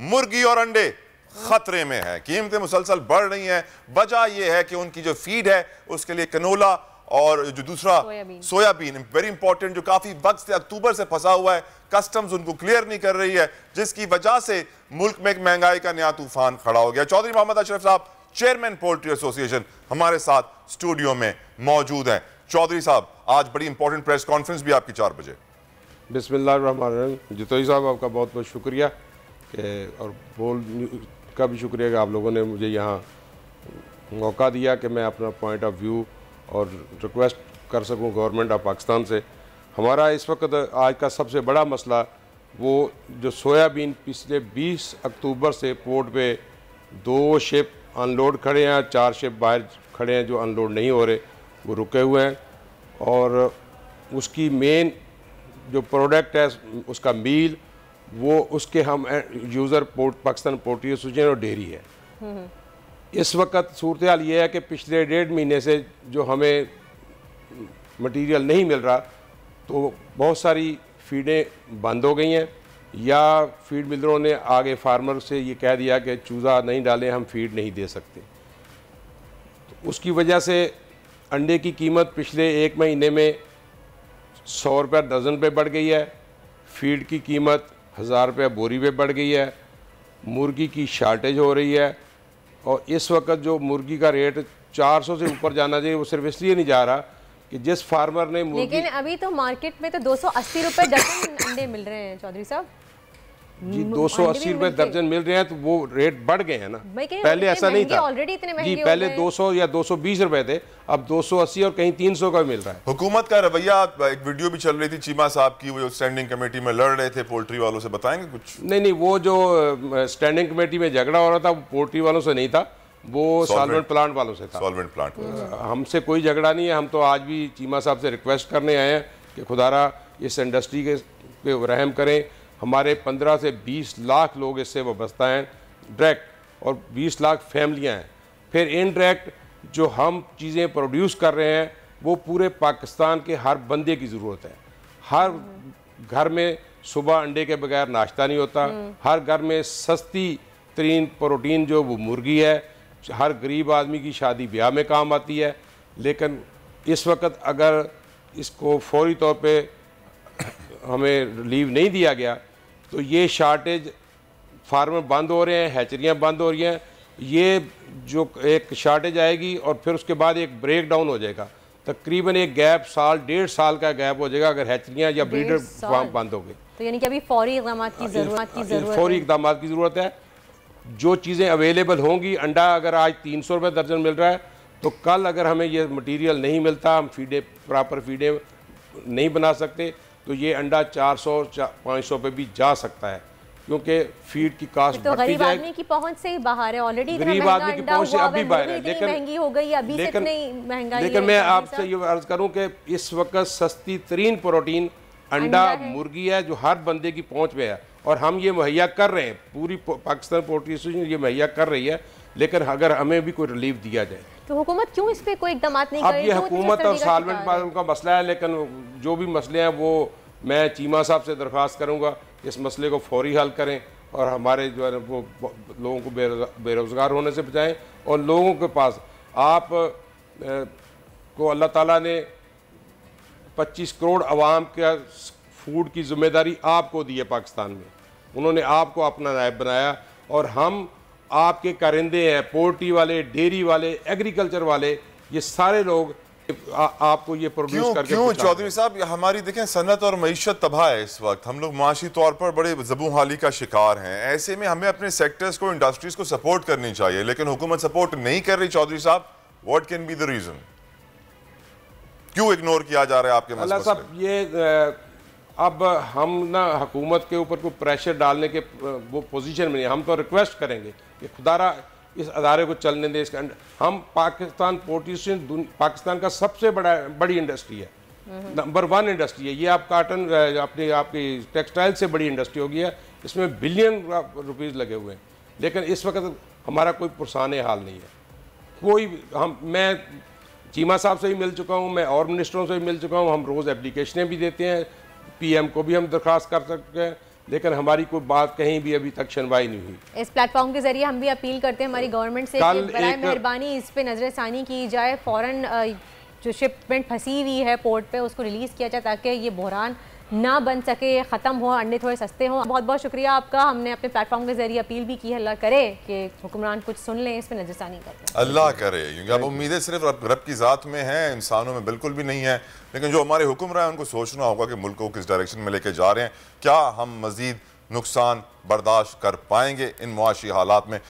मुर्गी और अंडे खतरे में है कीमतें मुसलसल बढ़ रही हैं वजह यह है कि उनकी जो फीड है उसके लिए कनोला और जो दूसरा सोयाबीन वेरी इंपॉर्टेंट जो काफी वक्त से अक्टूबर से फंसा हुआ है कस्टम्स उनको क्लियर नहीं कर रही है जिसकी वजह से मुल्क में एक महंगाई का नया तूफान खड़ा हो गया चौधरी मोहम्मद अशरफ साहब चेयरमैन पोल्ट्री एसोसिएशन हमारे साथ स्टूडियो में मौजूद हैं चौधरी साहब आज बड़ी इंपॉर्टेंट प्रेस कॉन्फ्रेंस भी आपकी चार बजे बिस्मिल्लाह जितोई साहब आपका बहुत बहुत शुक्रिया के और बोल का भी शुक्रिया कि आप लोगों ने मुझे यहाँ मौका दिया कि मैं अपना पॉइंट ऑफ व्यू और रिक्वेस्ट कर सकूं गवर्नमेंट ऑफ पाकिस्तान से हमारा इस वक्त आज का सबसे बड़ा मसला वो जो सोयाबीन पिछले 20 अक्टूबर से पोर्ट पे दो शिप अनलोड खड़े हैं चार शिप बाहर खड़े हैं जो अनलोड नहीं हो रहे वो रुके हुए हैं और उसकी मेन जो प्रोडक्ट है उसका मील वो उसके हम यूज़र पोर्ट पाकिस्तान पोर्टी सूजन और डेयरी है इस वक्त सूरत हाल ये है कि पिछले डेढ़ महीने से जो हमें मटेरियल नहीं मिल रहा तो बहुत सारी फीडें बंद हो गई हैं या फीड मिलरों ने आगे फार्मर से ये कह दिया कि चूज़ा नहीं डालें हम फीड नहीं दे सकते तो उसकी वजह से अंडे की कीमत पिछले एक महीने में सौ रुपये डज़न पे बढ़ गई है फीड की कीमत हज़ार रुपया बोरी पे बढ़ गई है मुर्गी की शार्टेज हो रही है और इस वक्त जो मुर्गी का रेट 400 से ऊपर जाना चाहिए वो सिर्फ इसलिए नहीं जा रहा कि जिस फार्मर ने मुर्गी लेकिन अभी तो मार्केट में तो 280 रुपए डजन अंडे मिल रहे हैं चौधरी साहब जी दो सौ अस्सी रुपए दर्जन मिल रहे हैं तो वो रेट बढ़ गए हैं ना पहले ऐसा नहीं था जी पहले दो सौ या दो सौ बीस रुपए थे अब दो सौ अस्सी और कहीं तीन सौ का मिल रहा है हुकूमत का रवैया एक वीडियो भी चल रही थी चीमा साहब की वो स्टैंडिंग कमेटी में लड़ रहे थे पोल्ट्री वालों से बताएंगे कुछ नहीं नहीं वो जो स्टैंडिंग कमेटी में झगड़ा हो रहा था वो पोल्ट्री वालों से नहीं था वो सॉल्वेंट प्लांट वालों से था सॉल्वेंट प्लांट हमसे कोई झगड़ा नहीं है हम तो आज भी चीमा साहब से रिक्वेस्ट करने आए हैं कि खुदारा इस इंडस्ट्री के पे रहम करें हमारे 15 से 20 लाख लोग इससे वाबस्ता हैं डायरेक्ट और 20 लाख फैमिलियाँ हैं फिर इनडायरेक्ट जो हम चीज़ें प्रोड्यूस कर रहे हैं वो पूरे पाकिस्तान के हर बंदे की ज़रूरत है हर घर में सुबह अंडे के बगैर नाश्ता नहीं होता हम्म। हर घर में सस्ती तरीन प्रोटीन जो वो मुर्गी है हर गरीब आदमी की शादी ब्याह में काम आती है लेकिन इस वक्त अगर इसको फौरी तौर पे हमें रिलीव नहीं दिया गया तो ये शार्टेज फार्म बंद हो रहे हैं हैचरियाँ बंद हो रही हैं ये जो एक शार्टेज आएगी और फिर उसके बाद एक ब्रेक डाउन हो जाएगा तकरीबन एक गैप साल डेढ़ साल का गैप हो जाएगा अगर हैचरियाँ या ब्रीडर फार्म बंद हो गए तो यानी कि अभी फौरी इकदाम की हाँ, ज़रूरत की हाँ, ज़रूरत फौरी इकदाम की ज़रूरत है जो चीज़ें अवेलेबल होंगी अंडा अगर आज तीन सौ रुपये दर्जन मिल रहा है तो कल अगर हमें ये मटेरियल नहीं मिलता हम फीडे प्रॉपर फीडे नहीं बना सकते तो ये अंडा 400 500 पे भी जा सकता है क्योंकि फीड की कास्ट तो गरीब आदमी की पहुंच से ही बाहर है ऑलरेडी गरीब आदमी की पहुंच से अभी बाहर है लेकिन महंगी हो गई अभी लेकिन महंगाई लेकिन मैं आपसे ये अर्ज करूं कि इस वक्त सस्ती तरीन प्रोटीन अंडा मुर्गी है जो हर बंदे की पहुंच में है और हम ये मुहैया कर रहे हैं पूरी पाकिस्तान पोल्ट्री एसोसिएशन ये मुहैया कर रही है लेकिन अगर हमें भी कोई रिलीफ दिया जाए तो हुकूमत क्यों इस पर कोई इकदाम नहीं अब ये तो हुकूमत और सालमेंट पालन का मसला है लेकिन जो भी मसले हैं वो मैं चीमा साहब से दरख्वास्त करूँगा इस मसले को फौरी हल करें और हमारे जो है वो लोगों को बेरोज़गार होने से बचाएं और लोगों के पास आप को अल्लाह ताला ने 25 करोड़ आवाम के फूड की जिम्मेदारी आपको दी है पाकिस्तान में उन्होंने आपको अपना नायब बनाया और हम आपके कारिंदे हैं पोल्ट्री वाले डेयरी वाले एग्रीकल्चर वाले ये सारे लोग आ, आपको ये प्रोड्यूस करके क्यों चौधरी साहब हमारी देखें सनत और मीशत तबाह है इस वक्त हम लोग माशी तौर पर बड़े जबू हाली का शिकार हैं ऐसे में हमें अपने सेक्टर्स को इंडस्ट्रीज को सपोर्ट करनी चाहिए लेकिन हुकूमत सपोर्ट नहीं कर रही चौधरी साहब what can be the reason क्यों इग्नोर किया जा रहा है आपके साहब ये अब हम ना हकूमत के ऊपर कोई प्रेशर डालने के वो पोजीशन में नहीं हम तो रिक्वेस्ट करेंगे कि खुदारा इस अदारे को चलने दें इसके अंडर हम पाकिस्तान पोटिशन पाकिस्तान का सबसे बड़ा बड़ी इंडस्ट्री है नंबर वन इंडस्ट्री है ये आप काटन अपनी आपकी टेक्सटाइल से बड़ी इंडस्ट्री होगी है इसमें बिलियन रुपीज़ लगे हुए हैं लेकिन इस वक्त हमारा कोई पुरसान हाल नहीं है कोई हम मैं चीमा साहब से भी मिल चुका हूँ मैं और मिनिस्टरों से भी मिल चुका हूँ हम रोज़ एप्लीकेशनें भी देते हैं पीएम को भी हम दरख्वास्त कर सकते हैं लेकिन हमारी कोई बात कहीं भी अभी तक सुनवाई नहीं हुई इस प्लेटफॉर्म के जरिए हम भी अपील करते हैं हमारी गवर्नमेंट तो से मेहरबानी इस पर नजर षानी की जाए फॉरन जो शिपमेंट फंसी हुई है पोर्ट पे उसको रिलीज़ किया जाए ताकि ये बहरान ना बन सके ख़त्म हो अंडे थोड़े सस्ते हों बहुत बहुत शुक्रिया आपका हमने अपने प्लेटफॉर्म के जरिए अपील भी की है अल्लाह करे कि हुक्मरान कुछ सुन लें इस पर नजरसानी कर अल्लाह करे क्योंकि अब उम्मीदें सिर्फ रब, रब की ज़ात में हैं इंसानों में बिल्कुल भी नहीं है लेकिन जो हमारे हुक्मरान हैं उनको सोचना होगा कि मुल्क को किस डायरेक्शन में लेके जा रहे हैं क्या हम मज़ीद नुकसान बर्दाश्त कर पाएंगे इन मुआशी हालात में